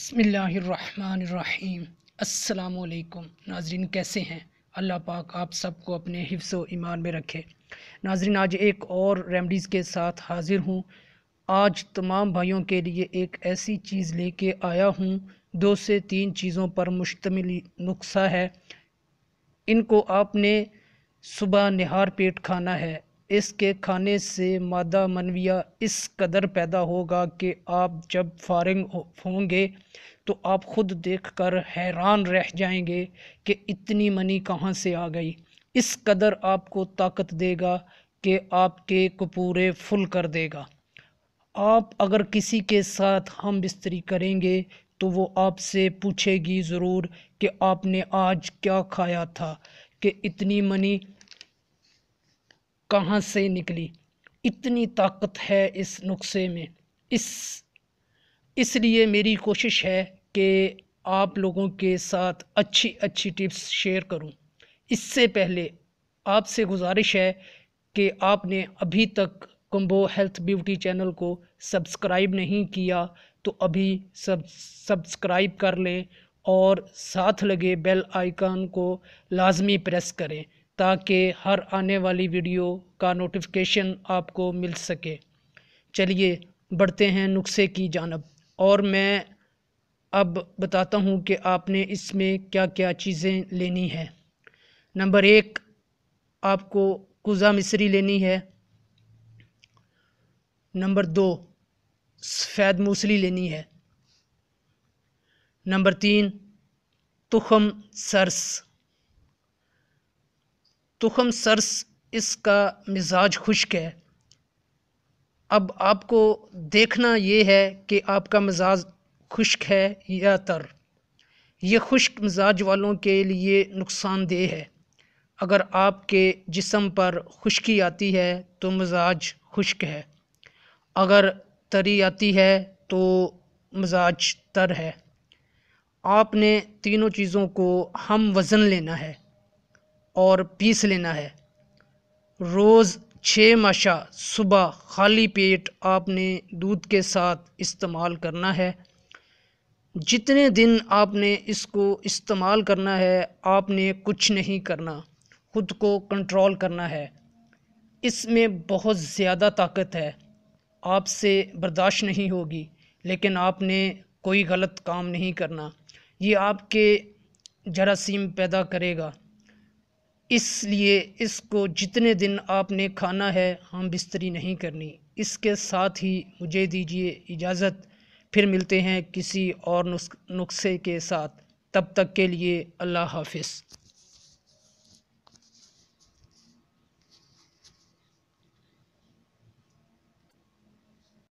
बसमिलीम अल्लाम नाजरीन कैसे हैं अल्लाह पाक आप सबको अपने हिफ्स ईमान में रखे नाजरीन आज एक और रेमडीज़ के साथ हाज़िर हूँ आज तमाम भाइयों के लिए एक ऐसी चीज़ लेके आया हूँ दो से तीन चीज़ों पर मुश्तमिल नुस्खा है इनको आपने सुबह नहार पेट खाना है इसके खाने से मादा मनविया इस कदर पैदा होगा कि आप जब फारिंग होंगे तो आप ख़ुद देखकर हैरान रह जाएंगे कि इतनी मनी कहाँ से आ गई इस कदर आपको ताकत देगा कि आपके कपूरे फुल कर देगा आप अगर किसी के साथ हम बिस्तरी करेंगे तो वो आपसे पूछेगी ज़रूर कि आपने आज क्या खाया था कि इतनी मनी कहाँ से निकली इतनी ताकत है इस नुस्खे में इस इसलिए मेरी कोशिश है कि आप लोगों के साथ अच्छी अच्छी टिप्स शेयर करूं। इससे पहले आपसे गुजारिश है कि आपने अभी तक कम्बो हेल्थ ब्यूटी चैनल को सब्सक्राइब नहीं किया तो अभी सब सब्सक्राइब कर लें और साथ लगे बेल आइकन को लाजमी प्रेस करें ताकि हर आने वाली वीडियो का नोटिफिकेशन आपको मिल सके चलिए बढ़ते हैं नुस्खे की जानब और मैं अब बताता हूँ कि आपने इसमें क्या क्या चीज़ें लेनी है नंबर एक आपको कुज़ा मिसरी लेनी है नंबर दो सफ़ेद मूसली लेनी है नंबर तीन तुखम सरस तुखम सरस इसका मिजाज खुश्क है अब आपको देखना ये है कि आपका मिजाज खुश्क है या तर यह खुश्क मिजाज वालों के लिए नुकसानदेह है अगर आपके जिसम पर खुश्की आती है तो मिजाज खुश्क है अगर तरी आती है तो मिजाज तर है आपने तीनों चीज़ों को हम वज़न लेना है और पीस लेना है रोज़ छः मशा सुबह खाली पेट आपने दूध के साथ इस्तेमाल करना है जितने दिन आपने इसको इस्तेमाल करना है आपने कुछ नहीं करना ख़ुद को कंट्रोल करना है इसमें बहुत ज़्यादा ताकत है आपसे बर्दाश्त नहीं होगी लेकिन आपने कोई गलत काम नहीं करना ये आपके जरासीम पैदा करेगा इसलिए इसको जितने दिन आपने खाना है हम बिस्तरी नहीं करनी इसके साथ ही मुझे दीजिए इजाज़त फिर मिलते हैं किसी और नुस्खे के साथ तब तक के लिए अल्लाह हाफिज़